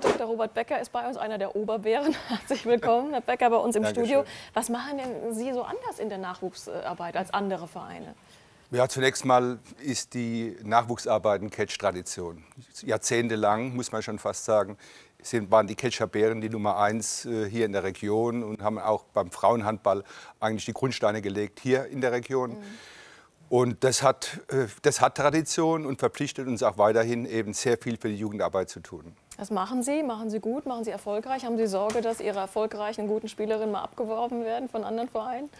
Dr. Robert Becker ist bei uns, einer der Oberbären. Herzlich willkommen, Herr Becker, bei uns im Dankeschön. Studio. Was machen denn Sie so anders in der Nachwuchsarbeit als andere Vereine? Ja, zunächst mal ist die Nachwuchsarbeit eine Catch-Tradition. Jahrzehntelang, muss man schon fast sagen, sind, waren die Catcher Bären die Nummer eins äh, hier in der Region und haben auch beim Frauenhandball eigentlich die Grundsteine gelegt hier in der Region. Mhm. Und das hat, äh, das hat Tradition und verpflichtet uns auch weiterhin eben sehr viel für die Jugendarbeit zu tun. Was machen Sie? Machen Sie gut? Machen Sie erfolgreich? Haben Sie Sorge, dass Ihre erfolgreichen, guten Spielerinnen mal abgeworben werden von anderen Vereinen?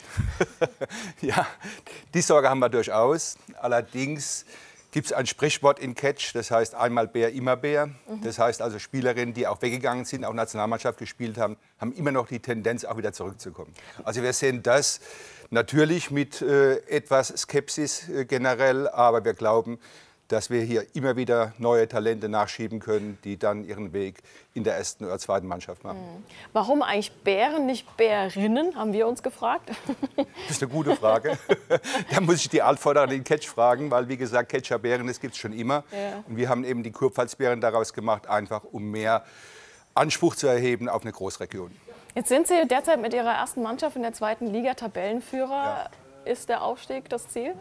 ja, die Sorge haben wir durchaus. Allerdings gibt es ein Sprichwort in Catch, das heißt einmal Bär, immer Bär. Mhm. Das heißt also Spielerinnen, die auch weggegangen sind, auch Nationalmannschaft gespielt haben, haben immer noch die Tendenz, auch wieder zurückzukommen. Also wir sehen das natürlich mit äh, etwas Skepsis äh, generell, aber wir glauben, dass wir hier immer wieder neue Talente nachschieben können, die dann ihren Weg in der ersten oder zweiten Mannschaft machen. Mhm. Warum eigentlich Bären, nicht Bärinnen, haben wir uns gefragt. Das ist eine gute Frage. da muss ich die Altforderin den Catch fragen, weil wie gesagt, Catcher-Bären, das gibt es schon immer. Ja. Und wir haben eben die Kurpfalz-Bären daraus gemacht, einfach um mehr Anspruch zu erheben auf eine Großregion. Jetzt sind Sie derzeit mit Ihrer ersten Mannschaft in der zweiten Liga Tabellenführer. Ja. Ist der Aufstieg das Ziel?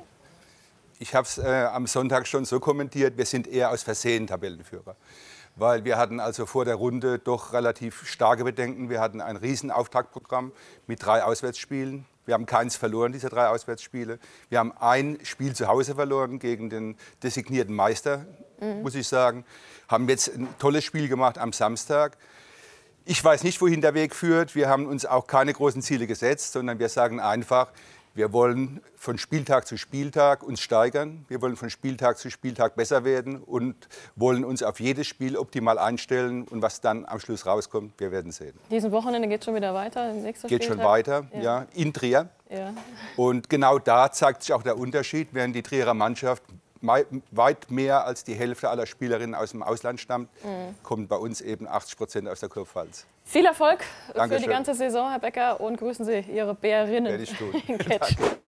ich habe es äh, am Sonntag schon so kommentiert, wir sind eher aus Versehen Tabellenführer. Weil wir hatten also vor der Runde doch relativ starke Bedenken. Wir hatten ein Riesenauftaktprogramm mit drei Auswärtsspielen. Wir haben keins verloren, diese drei Auswärtsspiele. Wir haben ein Spiel zu Hause verloren gegen den designierten Meister, mhm. muss ich sagen. Haben jetzt ein tolles Spiel gemacht am Samstag. Ich weiß nicht, wohin der Weg führt. Wir haben uns auch keine großen Ziele gesetzt, sondern wir sagen einfach, wir wollen von Spieltag zu Spieltag uns steigern. Wir wollen von Spieltag zu Spieltag besser werden und wollen uns auf jedes Spiel optimal einstellen. Und was dann am Schluss rauskommt, wir werden sehen. Diesen Wochenende geht schon wieder weiter. geht Spieltag. schon weiter, ja. ja. In Trier. Ja. Und genau da zeigt sich auch der Unterschied. Während die Trierer Mannschaft weit mehr als die Hälfte aller Spielerinnen aus dem Ausland stammt, mhm. kommen bei uns eben 80 Prozent aus der Kurpfalz. Viel Erfolg Dankeschön. für die ganze Saison, Herr Becker, und grüßen Sie Ihre Bärinnen. Werde ich tun.